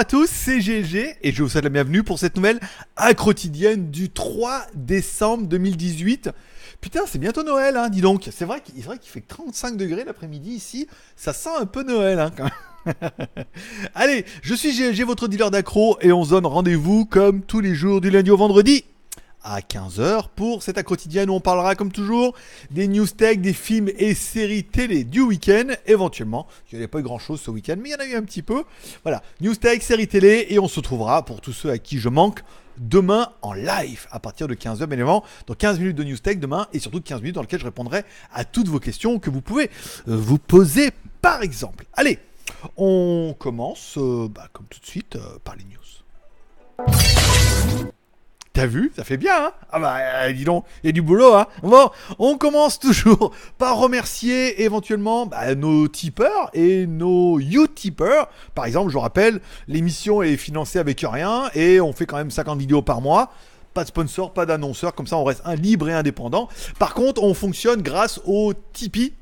à tous, c'est GG et je vous souhaite la bienvenue pour cette nouvelle à quotidienne du 3 décembre 2018. Putain, c'est bientôt Noël, hein, dis donc. C'est vrai qu'il fait 35 degrés l'après-midi ici. Ça sent un peu Noël, hein, quand même. Allez, je suis GG, votre dealer d'accro, et on se donne rendez-vous comme tous les jours du lundi au vendredi à 15h pour cette à quotidienne où on parlera comme toujours des news tech, des films et séries télé du week-end, éventuellement. Il n'y a pas eu grand chose ce week-end, mais il y en a eu un petit peu. Voilà, news tech, séries télé, et on se trouvera pour tous ceux à qui je manque demain en live à partir de 15h, bien évidemment, dans 15 minutes de news tech demain, et surtout 15 minutes dans lesquelles je répondrai à toutes vos questions que vous pouvez euh, vous poser par exemple. Allez, on commence euh, bah, comme tout de suite euh, par les news. T'as vu Ça fait bien, hein Ah bah, euh, dis donc, il y a du boulot, hein Bon, on commence toujours par remercier éventuellement bah, nos tipeurs et nos utipeurs. Par exemple, je rappelle, l'émission est financée avec rien et on fait quand même 50 vidéos par mois pas de sponsor, pas d'annonceurs, comme ça on reste un libre et indépendant. Par contre, on fonctionne grâce au Tipeee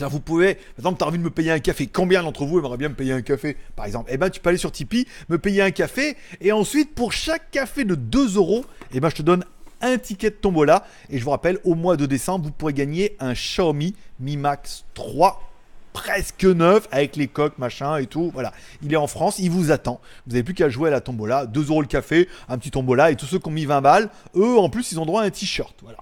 vous pouvez, par exemple, tu as envie de me payer un café. Combien d'entre vous aimerait bien me payer un café, par exemple Eh ben, tu peux aller sur Tipeee, me payer un café, et ensuite, pour chaque café de 2 euros, eh ben, je te donne un ticket de tombola. Et je vous rappelle, au mois de décembre, vous pourrez gagner un Xiaomi Mi Max 3 presque neuf avec les coques machin et tout voilà il est en France il vous attend vous n'avez plus qu'à jouer à la tombola 2 euros le café un petit tombola et tous ceux qui ont mis 20 balles eux en plus ils ont droit à un t-shirt voilà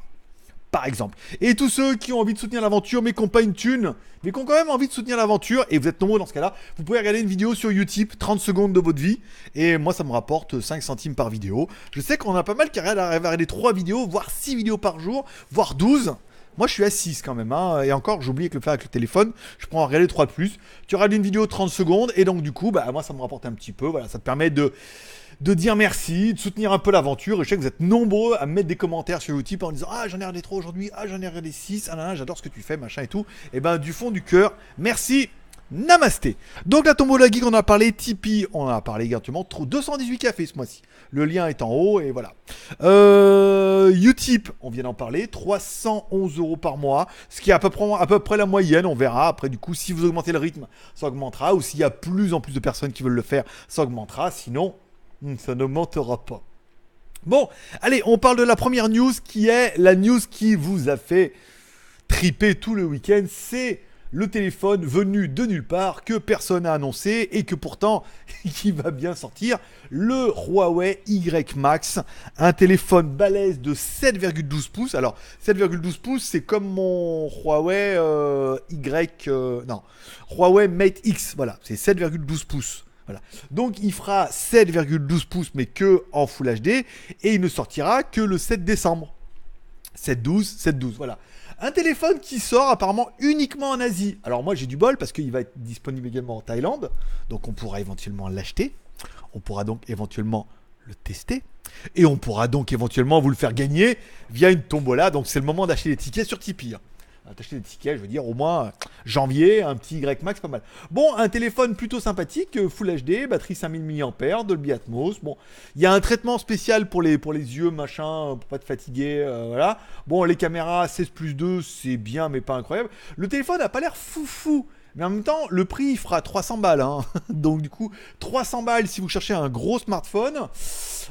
par exemple. Et tous ceux qui ont envie de soutenir l'aventure, mais qui n'ont pas une thune, mais qui ont quand même envie de soutenir l'aventure, et vous êtes nombreux dans ce cas-là, vous pouvez regarder une vidéo sur Utip, 30 secondes de votre vie, et moi ça me rapporte 5 centimes par vidéo. Je sais qu'on a pas mal qui arrivent à regarder 3 vidéos, voire 6 vidéos par jour, voire 12. Moi, je suis à 6 quand même. Hein. Et encore, j'oublie que le faire avec le téléphone. Je prends à regarder 3 de plus. Tu regardes une vidéo 30 secondes. Et donc, du coup, bah, moi, ça me rapporte un petit peu. Voilà, ça te permet de de dire merci, de soutenir un peu l'aventure. je sais que vous êtes nombreux à mettre des commentaires sur YouTube en disant Ah, j'en ai regardé trop aujourd'hui, ah, j'en ai regardé 6, ah là, j'adore ce que tu fais, machin et tout. Et eh ben, du fond du cœur, merci. Namasté. Donc la tombola geek, on a parlé Tipeee, on en a parlé également 218 cafés ce mois-ci. Le lien est en haut et voilà. Euh, Utip, on vient d'en parler, 311 euros par mois, ce qui est à peu, près, à peu près la moyenne, on verra. Après du coup, si vous augmentez le rythme, ça augmentera, ou s'il y a plus en plus de personnes qui veulent le faire, ça augmentera. Sinon, Hmm, ça ne mentera pas. Bon, allez, on parle de la première news qui est la news qui vous a fait triper tout le week-end. C'est le téléphone venu de nulle part que personne n'a annoncé et que pourtant qui va bien sortir, le Huawei Y Max, un téléphone balèze de 7,12 pouces. Alors 7,12 pouces, c'est comme mon Huawei euh, Y euh, non, Huawei Mate X, voilà, c'est 7,12 pouces. Donc il fera 7,12 pouces mais que en Full HD et il ne sortira que le 7 décembre. 712, 712, voilà. Un téléphone qui sort apparemment uniquement en Asie. Alors moi j'ai du bol parce qu'il va être disponible également en Thaïlande, donc on pourra éventuellement l'acheter. On pourra donc éventuellement le tester. Et on pourra donc éventuellement vous le faire gagner via une tombola. Donc c'est le moment d'acheter les tickets sur Tipeee. Hein acheter des tickets, je veux dire, au moins janvier, un petit Y Max, pas mal. Bon, un téléphone plutôt sympathique, euh, Full HD, batterie 5000 mAh, Dolby Atmos. Bon, il y a un traitement spécial pour les, pour les yeux, machin, pour pas te fatiguer, euh, voilà. Bon, les caméras 16 plus 2, c'est bien, mais pas incroyable. Le téléphone n'a pas l'air foufou. Mais en même temps, le prix il fera 300 balles. Hein. Donc du coup, 300 balles si vous cherchez un gros smartphone.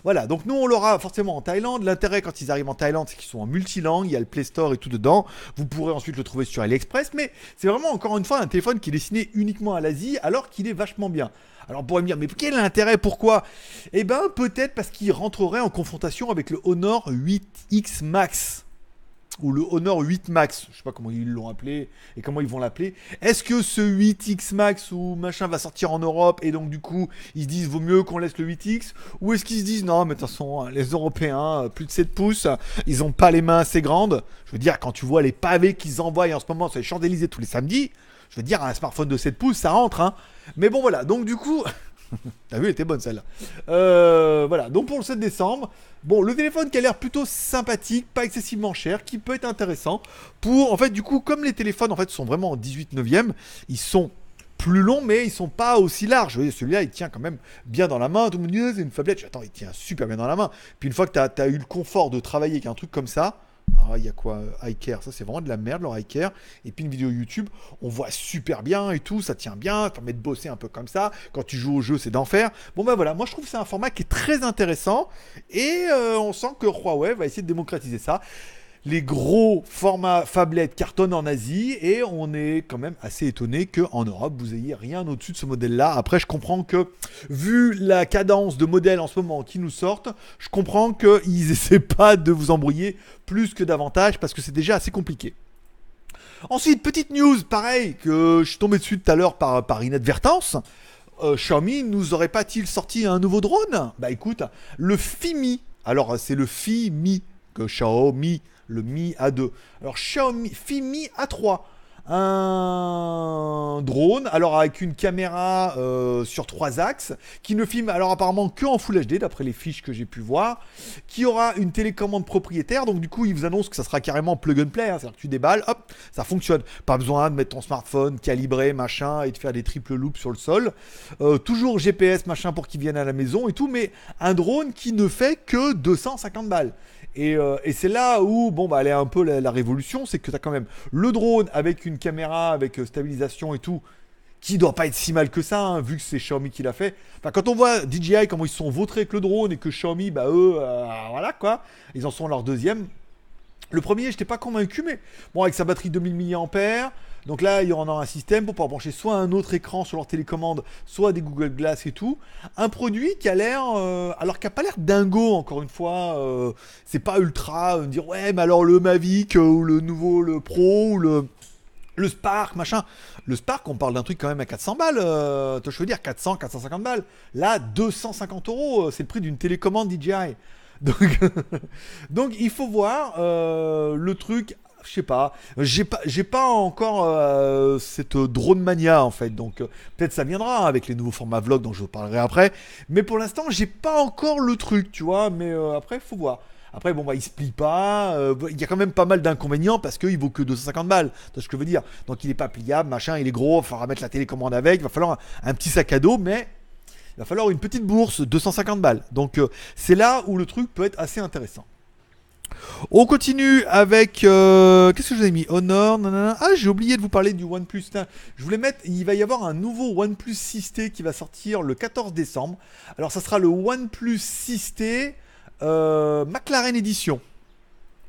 Voilà, donc nous on l'aura forcément en Thaïlande. L'intérêt quand ils arrivent en Thaïlande, c'est qu'ils sont en multilangue, il y a le Play Store et tout dedans. Vous pourrez ensuite le trouver sur AliExpress, mais c'est vraiment encore une fois un téléphone qui est destiné uniquement à l'Asie, alors qu'il est vachement bien. Alors on pourrait me dire, mais quel intérêt Pourquoi Eh bien, peut-être parce qu'il rentrerait en confrontation avec le Honor 8X Max ou le Honor 8 Max, je sais pas comment ils l'ont appelé et comment ils vont l'appeler. Est-ce que ce 8X Max ou machin va sortir en Europe et donc du coup ils se disent vaut mieux qu'on laisse le 8X ou est-ce qu'ils se disent non mais de toute façon hein, les Européens euh, plus de 7 pouces ils ont pas les mains assez grandes. Je veux dire quand tu vois les pavés qu'ils envoient en ce moment sur les Champs tous les samedis, je veux dire un smartphone de 7 pouces ça rentre hein. Mais bon voilà donc du coup T'as vu, elle était bonne celle-là. Euh, voilà, donc pour le 7 décembre, bon, le téléphone qui a l'air plutôt sympathique, pas excessivement cher, qui peut être intéressant pour, en fait, du coup, comme les téléphones en fait sont vraiment en 18 e ils sont plus longs, mais ils sont pas aussi larges. Vous celui-là, il tient quand même bien dans la main. Tout le monde dit, oh, c'est une fablette. Attends, il tient super bien dans la main. Puis une fois que tu eu le confort de travailler avec un truc comme ça, ah, il y a quoi euh, iCare, ça c'est vraiment de la merde leur iCare. Et puis une vidéo YouTube, on voit super bien et tout, ça tient bien, ça permet de bosser un peu comme ça. Quand tu joues au jeu, c'est d'enfer. Bon ben voilà, moi je trouve que c'est un format qui est très intéressant et euh, on sent que Huawei va essayer de démocratiser ça les gros formats phablettes cartonnent en Asie et on est quand même assez étonné qu'en Europe vous ayez rien au-dessus de ce modèle-là. Après, je comprends que vu la cadence de modèles en ce moment qui nous sortent, je comprends qu'ils essaient pas de vous embrouiller plus que davantage parce que c'est déjà assez compliqué. Ensuite, petite news, pareil, que je suis tombé dessus tout à l'heure par, par inadvertance. Euh, Xiaomi nous aurait pas il sorti un nouveau drone Bah écoute, le Fimi. Alors c'est le Fimi que Xiaomi le Mi A2. Alors Xiaomi Mi A3 un drone, alors avec une caméra euh, sur trois axes, qui ne filme alors apparemment que en Full HD, d'après les fiches que j'ai pu voir, qui aura une télécommande propriétaire, donc du coup il vous annonce que ça sera carrément plug and play, hein. c'est-à-dire que tu déballes, hop, ça fonctionne. Pas besoin de mettre ton smartphone, calibré, machin, et de faire des triples loops sur le sol. Euh, toujours GPS, machin, pour qu'il vienne à la maison et tout, mais un drone qui ne fait que 250 balles. Euh, et, c'est là où, bon, bah, elle est un peu la, révolution, c'est que tu as quand même le drone avec une caméra, avec euh, stabilisation et tout, qui doit pas être si mal que ça, hein, vu que c'est Xiaomi qui l'a fait. quand on voit DJI comment ils sont vautrés avec le drone et que Xiaomi, bah eux, euh, voilà quoi, ils en sont leur deuxième. Le premier, je n'étais pas convaincu, mais bon, avec sa batterie 2000 mAh, donc là, il y en a un système pour pouvoir brancher soit un autre écran sur leur télécommande, soit des Google Glass et tout. Un produit qui a l'air, euh, alors qui a pas l'air dingo encore une fois. Euh, c'est pas ultra euh, dire ouais, mais alors le Mavic ou le nouveau le Pro ou le le Spark, machin. Le Spark, on parle d'un truc quand même à 400 balles. Toi, je veux dire, 400, 450 balles. Là, 250 euros, c'est le prix d'une télécommande DJI. Donc, il faut voir. le truc je sais pas. J'ai pas, j'ai pas encore euh, cette drone mania en fait. Donc euh, peut-être ça viendra avec les nouveaux formats vlog dont je vous parlerai après. Mais pour l'instant, j'ai pas encore le truc, tu vois. Mais euh, après, faut voir. Après, bon, bah, il se plie pas. il y a quand même pas mal d'inconvénients parce qu'il vaut que 250 balles. C'est ce que je veux dire Donc, il est pas pliable, machin. Il est gros. Il falloir mettre la télécommande avec. Il va falloir un petit sac à dos, mais il va falloir une petite bourse, 250 balles. Donc, c'est là où le truc peut être assez intéressant. On continue avec. Euh, qu'est-ce que je mis Honor. Nanana. Ah, j'ai oublié de vous parler du OnePlus. je voulais mettre. Il va y avoir un nouveau OnePlus 6T qui va sortir le 14 décembre. Alors, ça sera le OnePlus 6T euh, McLaren Edition.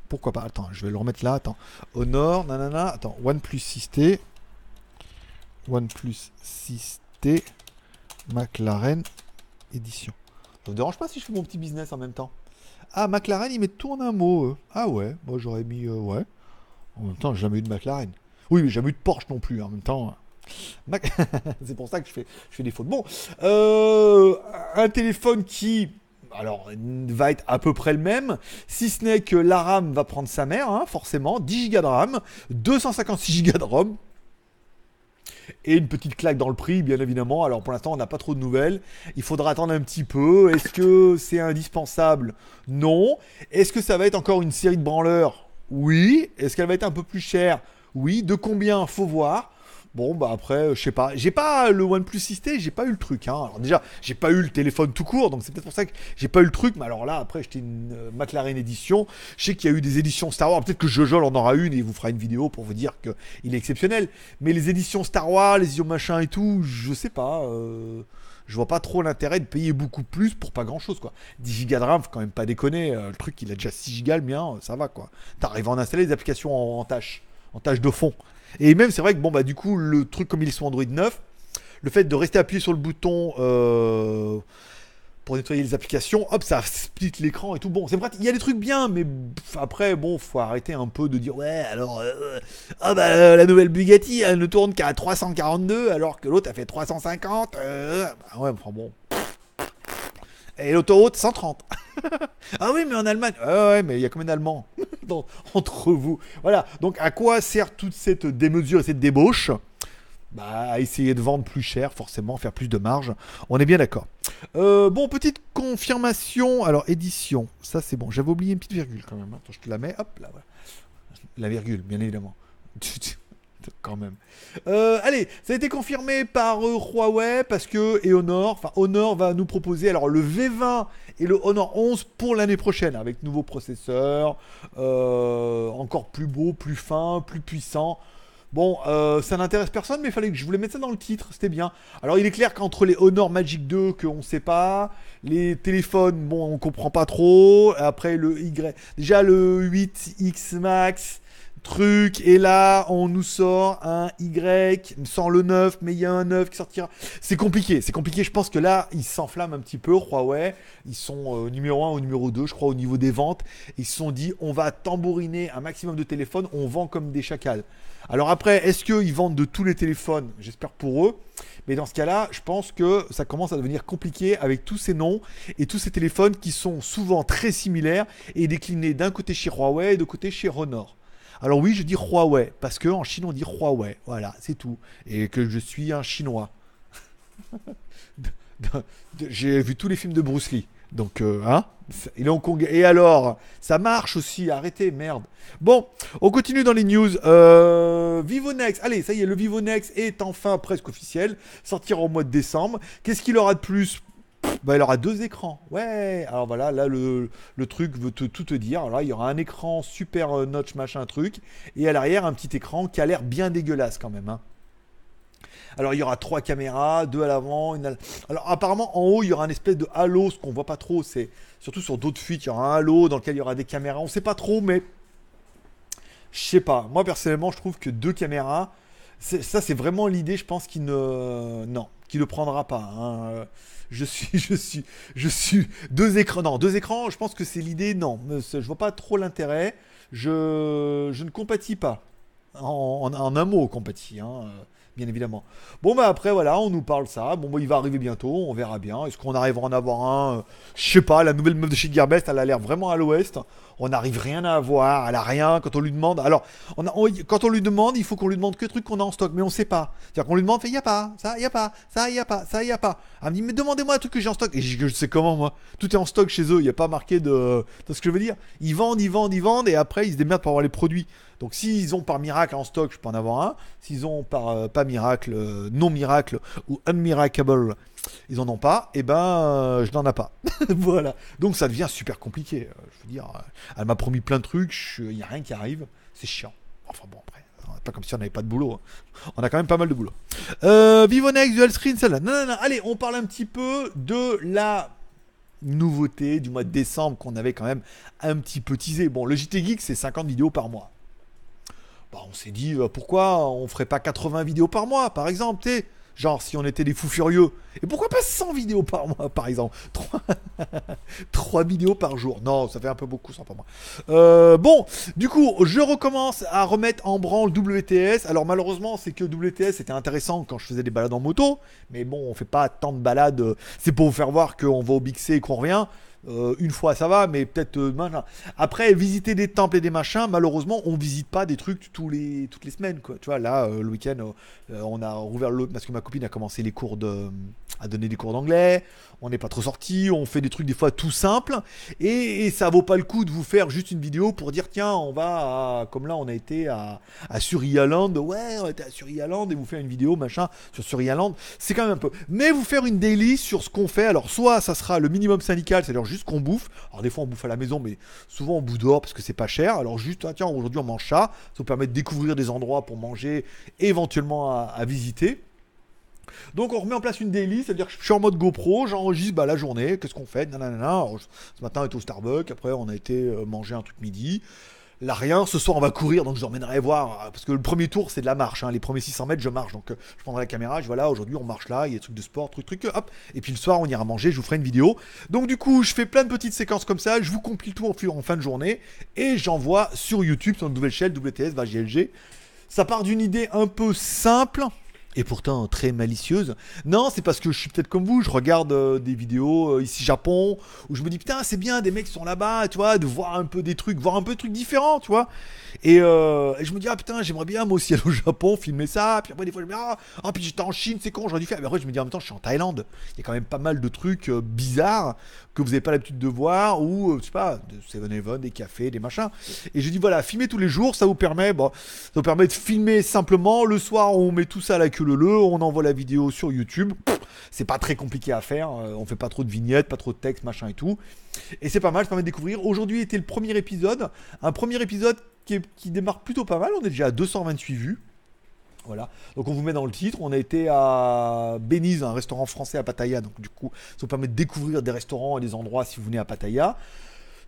Pourquoi pas Attends, je vais le remettre là. Attends. Honor. Nanana. Attends. OnePlus 6T. OnePlus 6T McLaren Edition. Ça me dérange pas si je fais mon petit business en même temps ah, McLaren, il met tout en un mot. Ah ouais, moi j'aurais mis. Euh, ouais. En même temps, j'ai jamais eu de McLaren. Oui, mais j'ai jamais eu de Porsche non plus. Hein, en même temps. Hein. c'est pour ça que je fais, je fais des fautes. Bon, euh, un téléphone qui alors, va être à peu près le même, si ce n'est que la RAM va prendre sa mère, hein, forcément, 10 Go de RAM, 256 Go de ROM, et une petite claque dans le prix, bien évidemment. Alors pour l'instant, on n'a pas trop de nouvelles. Il faudra attendre un petit peu. Est-ce que c'est indispensable Non. Est-ce que ça va être encore une série de branleurs Oui. Est-ce qu'elle va être un peu plus chère Oui. De combien Faut voir. Bon, bah après, euh, je sais pas. J'ai pas le OnePlus 6T, j'ai pas eu le truc. Hein. Alors déjà, j'ai pas eu le téléphone tout court, donc c'est peut-être pour ça que j'ai pas eu le truc. Mais alors là, après, j'étais une euh, McLaren édition. Je sais qu'il y a eu des éditions Star Wars. Peut-être que Jojol en aura une et il vous fera une vidéo pour vous dire qu'il est exceptionnel. Mais les éditions Star Wars, les éditions machin et tout, je sais pas. Euh, je vois pas trop l'intérêt de payer beaucoup plus pour pas grand chose, quoi. 10 Go de RAM, faut quand même pas déconner. le truc, il a déjà 6 Go, le mien, ça va, quoi. T'arrives à en installer des applications en tâche, en tâche de fond. Et même, c'est vrai que, bon, bah, du coup, le truc comme ils sont Android 9, le fait de rester appuyé sur le bouton euh, pour nettoyer les applications, hop, ça split l'écran et tout. Bon, c'est vrai Il y a des trucs bien, mais après, bon, faut arrêter un peu de dire, ouais, alors, euh, euh, ah, bah, la nouvelle Bugatti, elle ne tourne qu'à 342, alors que l'autre a fait 350. ouais, enfin bon. Et l'autoroute, 130. ah oui, mais en Allemagne. Ah ouais, mais il y a combien d'Allemands entre vous Voilà. Donc, à quoi sert toute cette démesure et cette débauche bah, à essayer de vendre plus cher, forcément, faire plus de marge. On est bien d'accord. Euh, bon, petite confirmation. Alors, édition. Ça, c'est bon. J'avais oublié une petite virgule quand même. Attends, je te la mets. Hop, là, voilà. La virgule, bien évidemment. quand même. Euh, allez, ça a été confirmé par euh, Huawei parce que Honor, enfin Honor va nous proposer alors le V20 et le Honor 11 pour l'année prochaine avec nouveaux processeurs, euh, encore plus beau, plus fin, plus puissant. Bon, ça n'intéresse personne, mais il fallait que je voulais mettre ça dans le titre, c'était bien. Alors il est clair qu'entre les Honor Magic 2 que ne sait pas, les téléphones, bon, on comprend pas trop. Après le Y, déjà le 8X Max truc, et là, on nous sort un Y sans le 9, mais il y a un 9 qui sortira. C'est compliqué, c'est compliqué. Je pense que là, ils s'enflamment un petit peu, Huawei. Ils sont euh, numéro 1 au numéro 2, je crois, au niveau des ventes. Ils se sont dit, on va tambouriner un maximum de téléphones, on vend comme des chacals. Alors après, est-ce qu'ils vendent de tous les téléphones J'espère pour eux. Mais dans ce cas-là, je pense que ça commence à devenir compliqué avec tous ces noms et tous ces téléphones qui sont souvent très similaires et déclinés d'un côté chez Huawei et de côté chez Honor. Alors oui, je dis Huawei, parce qu'en Chine, on dit Huawei. Voilà, c'est tout. Et que je suis un Chinois. J'ai vu tous les films de Bruce Lee. Donc, euh, hein Il est Hong Kong. Et alors Ça marche aussi. Arrêtez, merde. Bon, on continue dans les news. Euh, Next. Allez, ça y est, le Vivonex est enfin presque officiel. Sortira au mois de décembre. Qu'est-ce qu'il aura de plus bah, il aura deux écrans. Ouais, alors voilà, là, le, le truc veut tout te dire. Alors là, il y aura un écran super euh, notch, machin, truc, et à l'arrière, un petit écran qui a l'air bien dégueulasse quand même. Hein. Alors il y aura trois caméras, deux à l'avant, une Alors apparemment en haut il y aura un espèce de halo, ce qu'on voit pas trop, c'est surtout sur d'autres fuites, il y aura un halo dans lequel il y aura des caméras, on sait pas trop mais je sais pas. Moi personnellement je trouve que deux caméras, ça, c'est vraiment l'idée, je pense, qui ne, non, qui ne prendra pas. Hein. Je suis, je suis, je suis deux écrans. Non, deux écrans. Je pense que c'est l'idée. Non, je vois pas trop l'intérêt. Je, je ne compatis pas. En, un mot, compatis. Hein bien évidemment. Bon, bah après, voilà, on nous parle ça. Bon, bah, il va arriver bientôt, on verra bien. Est-ce qu'on arrivera à en avoir un Je sais pas, la nouvelle meuf de chez Gearbest, elle a l'air vraiment à l'ouest. On n'arrive rien à avoir, elle a rien quand on lui demande. Alors, on quand on lui demande, il faut qu'on lui demande que truc qu'on a en stock, mais on sait pas. C'est-à-dire qu'on lui demande, fait, y a pas, ça, il y a pas, ça, il y a pas, ça, il y a pas. Elle me dit, mais demandez-moi un truc que j'ai en stock. Et je, je, sais comment, moi. Tout est en stock chez eux, il n'y a pas marqué de. Tu ce que je veux dire Ils vendent, ils vendent, ils vendent, et après, ils se démerdent pour avoir les produits. Donc, s'ils ont par miracle en stock, je peux en avoir un. S'ils ont par. Euh, miracle, euh, non miracle ou unmiracable, ils en ont pas, et eh ben euh, je n'en ai pas. voilà. Donc ça devient super compliqué. Euh, je veux dire, elle m'a promis plein de trucs, il n'y a rien qui arrive, c'est chiant. Enfin bon, après. Hein, pas comme si on n'avait pas de boulot. Hein. On a quand même pas mal de boulot. Euh, Vivonex, Dual Screen, celle-là. Non, non, non. Allez, on parle un petit peu de la nouveauté du mois de décembre qu'on avait quand même un petit peu teasé. Bon, le JT Geek, c'est 50 vidéos par mois bah, on s'est dit euh, pourquoi on ferait pas 80 vidéos par mois, par exemple, tu Genre si on était des fous furieux. Et pourquoi pas 100 vidéos par mois, par exemple 3... vidéos par jour. Non, ça fait un peu beaucoup, ça, par mois. Euh, bon, du coup, je recommence à remettre en branle WTS. Alors malheureusement, c'est que WTS était intéressant quand je faisais des balades en moto. Mais bon, on fait pas tant de balades. Euh, c'est pour vous faire voir qu'on va au Bixé et qu'on revient. Euh, une fois ça va, mais peut-être euh, après visiter des temples et des machins. Malheureusement, on visite pas des trucs tous les toutes les semaines quoi. Tu vois là euh, le week-end, on a rouvert l'autre parce que ma copine a commencé les cours de à donner des cours d'anglais. On n'est pas trop sorti, on fait des trucs des fois tout simple et, ça vaut pas le coup de vous faire juste une vidéo pour dire tiens on va comme là on a été à à Surialand, ouais on était à Surialand et vous faire une vidéo machin sur Surialand, c'est quand même un peu. Mais vous faire une daily sur ce qu'on fait. Alors soit ça sera le minimum syndical, c'est-à-dire juste qu'on bouffe. Alors des fois on bouffe à la maison, mais souvent on bouffe dehors parce que c'est pas cher. Alors juste, ah, tiens, aujourd'hui on mange ça. Ça vous permet de découvrir des endroits pour manger, éventuellement à, visiter. Donc on remet en place une daily, c'est-à-dire que je suis en mode GoPro, j'enregistre bah, la journée, qu'est-ce qu'on fait, nanana. ce matin on était au Starbucks, après on a été euh, manger un truc midi là rien, ce soir on va courir, donc je emmènerai voir, euh, parce que le premier tour c'est de la marche, hein. les premiers 600 mètres je marche, donc euh, je prendrai la caméra, je vois là aujourd'hui on marche là, il y a des trucs de sport, truc, truc, hop, et puis le soir on ira manger, je vous ferai une vidéo. Donc du coup, je fais plein de petites séquences comme ça, je vous compile tout en, en fin de journée, et j'envoie sur YouTube, sur une nouvelle chaîne, WTS, JLG Ça part d'une idée un peu simple, et pourtant très malicieuse. Non, c'est parce que je suis peut-être comme vous, je regarde euh, des vidéos euh, ici Japon où je me dis putain, c'est bien des mecs qui sont là-bas, tu vois, de voir un peu des trucs, voir un peu de trucs différents, tu vois. Et, euh, je me dis ah putain, j'aimerais bien moi aussi aller au Japon filmer ça. Puis après des fois je me dis ah, oh, puis j'étais en Chine, c'est con, j'aurais dû faire. Mais après je me dis en même temps, je suis en Thaïlande. Il y a quand même pas mal de trucs bizarres que vous n'avez pas l'habitude de voir ou je sais pas, de 7-Eleven, des cafés, des machins. Et je dis voilà, filmer tous les jours, ça vous permet bon, ça vous permet de filmer simplement le soir on met tout ça à la le le on envoie la vidéo sur YouTube. C'est pas très compliqué à faire, euh, on fait pas trop de vignettes, pas trop de texte, machin et tout. Et c'est pas mal, ça permet de découvrir. Aujourd'hui était le premier épisode, un premier épisode qui, démarre plutôt pas mal, on est déjà à 228 vues. Voilà. Donc on vous met dans le titre. On a été à Bénise, un restaurant français à Pattaya. Donc du coup, ça vous permet de découvrir des restaurants et des endroits si vous venez à Pattaya.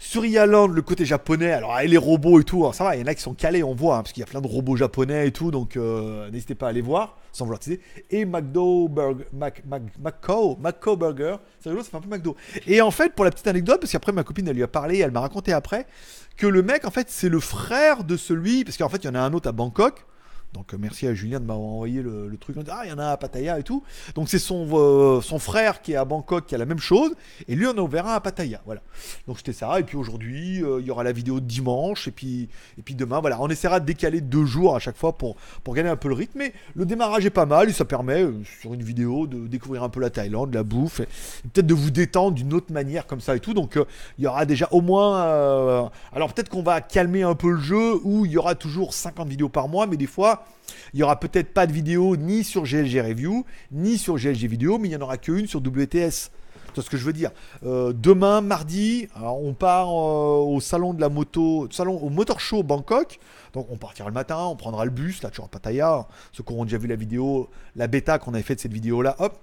Sur Yaland, le côté japonais, alors et les robots et tout, hein, ça va, il y en a qui sont calés, on voit, hein, parce qu'il y a plein de robots japonais et tout, donc euh, n'hésitez pas à aller voir, sans vouloir teaser. Et McDo Burger, Mac, McCo, Burger, c'est rigolo, ça fait un peu McDo. Et en fait, pour la petite anecdote, parce qu'après ma copine, elle lui a parlé, elle m'a raconté après, que le mec, en fait, c'est le frère de celui, parce qu'en fait, il y en a un autre à Bangkok, donc euh, merci à Julien de m'avoir envoyé le, truc. Ah, il y en a un à Pattaya et tout. Donc c'est son, euh, son frère qui est à Bangkok qui a la même chose. Et lui, on a ouvert un à Pattaya. Voilà. Donc c'était ça. Et puis aujourd'hui, euh, il y aura la vidéo dimanche. Et puis, et puis demain, voilà. On essaiera de décaler deux jours à chaque fois pour, pour gagner un peu le rythme. Mais le démarrage est pas mal. Et ça permet, sur une vidéo, de découvrir un peu la Thaïlande, la bouffe. peut-être de vous détendre d'une autre manière comme ça et tout. Donc il y aura déjà au moins. alors peut-être qu'on va calmer un peu le jeu où il y aura toujours 50 vidéos par mois. Mais des fois il n'y aura peut-être pas de vidéo ni sur GLG Review, ni sur GLG Vidéo, mais il n'y en aura qu'une sur WTS. C'est ce que je veux dire. Euh, demain, mardi, on part euh, au salon de la moto, salon au Motor Show Bangkok. Donc on partira le matin, on prendra le bus, là tu à Pattaya. Ceux qui auront déjà vu la vidéo, la bêta qu'on avait fait de cette vidéo-là, hop,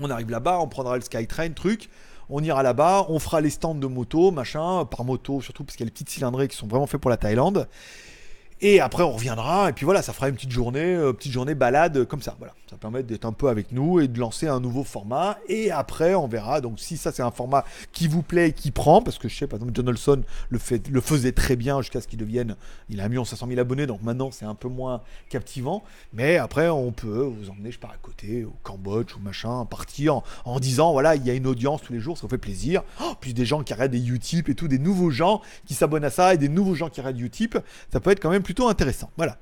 on arrive là-bas, on prendra le Skytrain, truc. On ira là-bas, on fera les stands de moto, machin, par moto surtout, parce qu'il y a les petites cylindrées qui sont vraiment faits pour la Thaïlande. Et après, on reviendra. Et puis voilà, ça fera une petite journée, euh, petite journée balade euh, comme ça. Voilà, ça permet d'être un peu avec nous et de lancer un nouveau format. Et après, on verra. Donc, si ça, c'est un format qui vous plaît et qui prend, parce que je sais, par exemple, John Olson le, fait, le faisait très bien jusqu'à ce qu'il devienne. Il a 1 500 000 abonnés, donc maintenant, c'est un peu moins captivant. Mais après, on peut vous emmener, je pars à côté, au Cambodge ou machin, partir en, disant voilà, il y a une audience tous les jours, ça vous fait plaisir. plus oh, puis des gens qui arrêtent des Utip et tout, des nouveaux gens qui s'abonnent à ça et des nouveaux gens qui regardent Utip. Ça peut être quand même plutôt intéressant. Voilà.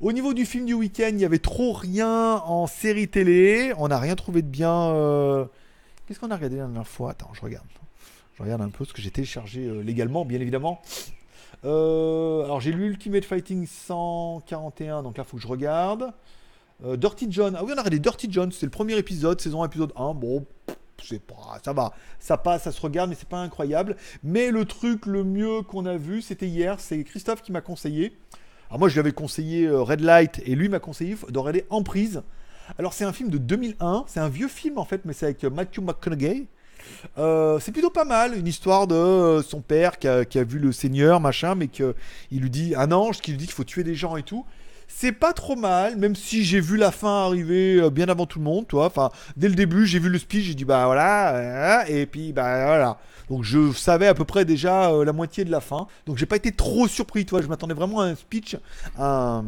Au niveau du film du week-end, il y avait trop rien en série télé. On n'a rien trouvé de bien. Euh. Qu'est-ce qu'on a regardé la dernière fois Attends, je regarde. Je regarde un peu ce que j'ai téléchargé euh, légalement, bien évidemment. Euh, alors j'ai lu Ultimate Fighting 141, donc là faut que je regarde. Dirty John, ah oui on a regardé Dirty John, c'est le premier épisode, saison 1, épisode 1, bon, c'est pas, ça va, ça passe, ça se regarde, mais c'est pas incroyable. Mais le truc le mieux qu'on a vu, c'était hier, c'est Christophe qui m'a conseillé. Alors moi, je lui avais conseillé euh, Red Light et lui m'a conseillé de regarder Emprise. Alors c'est un film de 2001, c'est un vieux film en fait, mais c'est avec euh, Matthew McConaughey. Euh, c'est plutôt pas mal, une histoire de son père qui a, vu le Seigneur, machin, mais qu'il lui dit un ange qui lui dit qu'il faut tuer des gens et tout c'est pas trop mal, même si j'ai vu la fin arriver euh, bien avant tout le monde, toi. Enfin, dès le début, j'ai vu le speech, j'ai dit bah voilà, euh, et puis bah voilà. Donc je savais à peu près déjà euh, la moitié de la fin. Donc j'ai pas été trop surpris, toi. Je m'attendais vraiment à un speech, un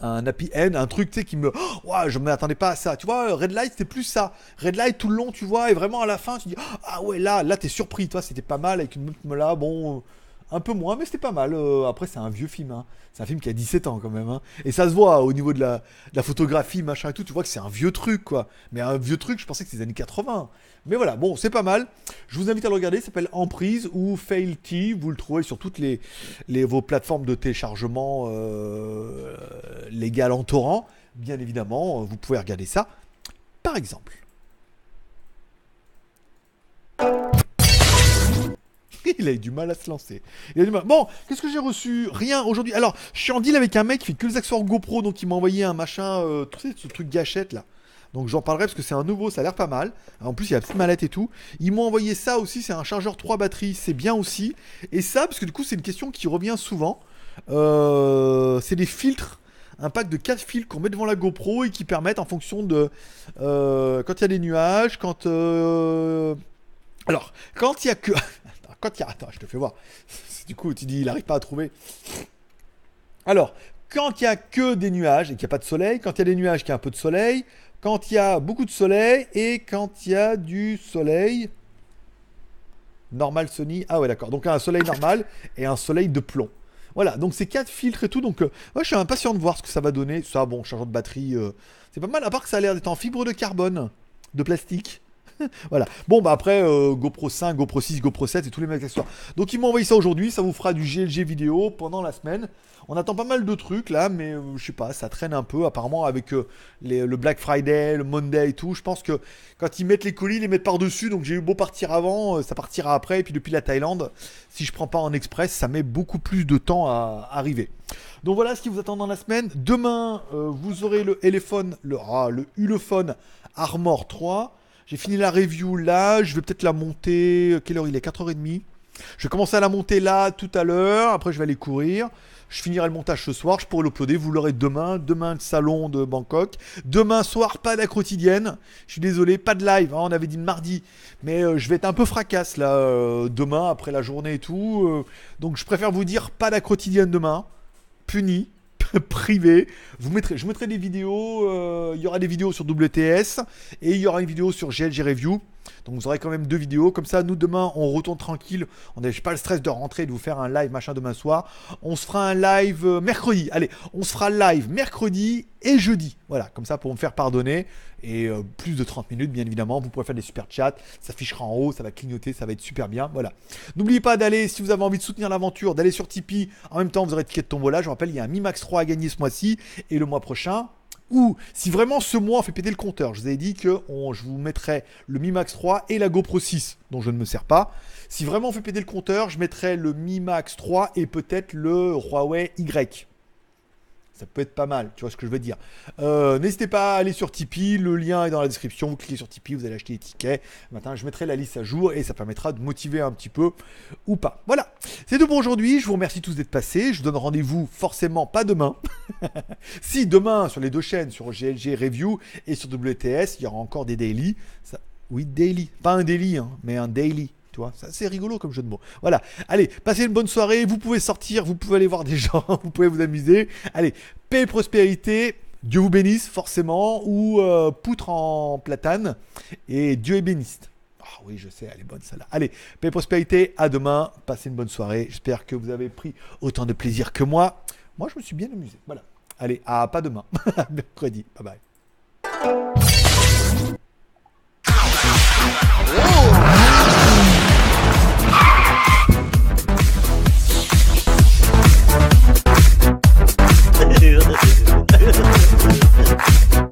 un happy end, un truc, tu sais, qui me. Oh, waouh je m'attendais pas à ça. Tu vois, Red Light, c'était plus ça. Red Light, tout le long, tu vois, et vraiment à la fin, tu dis, ah ouais, là, là, t'es surpris, toi, c'était pas mal, avec une là, ah, bon, un peu moins, mais c'était pas mal. Euh, après, c'est un vieux film. Hein. C'est un film qui a 17 ans quand même. Hein. Et ça se voit au niveau de la, photographie, machin et tout. Tu vois que c'est un vieux truc, quoi. Mais un vieux truc, je pensais que c'était des années 80. Mais voilà, bon, c'est pas mal. Je vous invite à le regarder. Il s'appelle Emprise ou Failty. Vous le trouvez sur toutes les, vos plateformes de téléchargement euh, légales en torrent. Bien évidemment, euh, vous pouvez regarder ça, par exemple. il a eu du mal à se lancer. Bon, qu'est-ce que j'ai reçu Rien aujourd'hui. Alors, je suis en deal avec un mec qui fait que les accessoires GoPro, donc il m'a envoyé un machin, euh, tu sais, ce truc gâchette là. Donc j'en parlerai parce que c'est un nouveau, ça a l'air pas mal. En plus, il y a la petite mallette et tout. Ils m'ont envoyé ça aussi, c'est un chargeur 3 batteries, c'est bien aussi. Et ça, parce que du coup, c'est une question qui revient souvent. Euh, c'est des filtres un pack de 4 filtres qu'on met devant la GoPro et qui permettent en fonction de euh, quand il y a des nuages, quand alors quand il y a que quand il y a... Attends, je te fais voir. Du coup, tu dis, il n'arrive pas à trouver. Alors, quand il y a que des nuages et qu'il n'y a pas de soleil, quand il y a des nuages, qu'il y a un peu de soleil, quand il y a beaucoup de soleil et quand il y a du soleil... Normal Sony. Ah ouais, d'accord. Donc un soleil normal et un soleil de plomb. Voilà, donc ces quatre filtres et tout. Donc, euh, moi, je suis impatient de voir ce que ça va donner. Ça, bon, chargeur de batterie, euh, c'est pas mal. À part que ça a l'air d'être en fibre de carbone, de plastique. voilà. Bon, bah après, euh, GoPro 5, GoPro 6, GoPro 7 et tous les mêmes accessoires. Donc, ils m'ont envoyé ça aujourd'hui. Ça vous fera du GLG vidéo pendant la semaine. On attend pas mal de trucs là, mais euh, je sais pas, ça traîne un peu. Apparemment, avec euh, le Black Friday, le Monday et tout, je pense que quand ils mettent les colis, ils les mettent par-dessus. Donc, j'ai eu beau partir avant, ça partira après. Et puis, depuis la Thaïlande, si je prends pas en express, ça met beaucoup plus de temps à arriver. Donc, voilà ce qui vous attend dans la semaine. Demain, vous aurez le téléphone, le, ah, le Ulephone Armor 3. J'ai fini la review là, je vais peut-être la monter. Euh, quelle heure il est 4h30. Je vais commencer à la monter là tout à l'heure, après je vais aller courir. Je finirai le montage ce soir, je pourrai l'uploader, vous l'aurez demain, demain le salon de Bangkok. Demain soir, pas de la quotidienne. Je suis désolé, pas de live, hein, on avait dit mardi. Mais euh, je vais être un peu fracasse là, euh, demain, après la journée et tout. donc je préfère vous dire pas de la quotidienne demain. Puni, privé. Vous mettrez, je mettrai des vidéos. Euh, il y aura des vidéos sur WTS et il y aura une vidéo sur GLG Review. Donc vous aurez quand même deux vidéos. Comme ça, nous demain, on retourne tranquille. On n'a pas le stress de rentrer et de vous faire un live machin demain soir. On se fera un live euh, mercredi. Allez, on se fera live mercredi et jeudi. Voilà, comme ça pour me faire pardonner. Et euh, plus de 30 minutes, bien évidemment. Vous pourrez faire des super chats. Ça fichera en haut, ça va clignoter, ça va être super bien. Voilà. N'oubliez pas d'aller, si vous avez envie de soutenir l'aventure, d'aller sur Tipeee. En même temps, vous aurez le ticket de tombola. Je vous rappelle, il y a un Mi Max 3 à gagner ce mois-ci. Et le mois prochain, ou si vraiment ce mois on fait péter le compteur, je vous avais dit que je vous mettrais le Mi Max 3 et la GoPro 6, dont je ne me sers pas. Si vraiment on fait péter le compteur, je mettrais le Mi Max 3 et peut-être le Huawei Y ça peut être pas mal, tu vois ce que je veux dire. Euh, n'hésitez pas à aller sur Tipeee, le lien est dans la description, vous cliquez sur Tipeee, vous allez acheter les tickets. Maintenant, je mettrai la liste à jour et ça permettra de motiver un petit peu ou pas. Voilà, c'est tout pour aujourd'hui, je vous remercie tous d'être passés, je vous donne rendez-vous forcément pas demain. si demain, sur les deux chaînes, sur GLG Review et sur WTS, il y aura encore des daily. Oui, daily, pas un daily, hein, mais un daily c'est rigolo comme jeu de mots. Voilà. Allez, passez une bonne soirée. Vous pouvez sortir, vous pouvez aller voir des gens, vous pouvez vous amuser. Allez, paix et prospérité. Dieu vous bénisse, forcément. Ou euh, poutre en platane. Et Dieu est béniste. Ah oui, je sais, elle est bonne celle-là. Allez, paix et prospérité. À demain. Passez une bonne soirée. J'espère que vous avez pris autant de plaisir que moi. Moi, je me suis bien amusé. Voilà. Allez, à pas demain. Mercredi. Bye bye. you.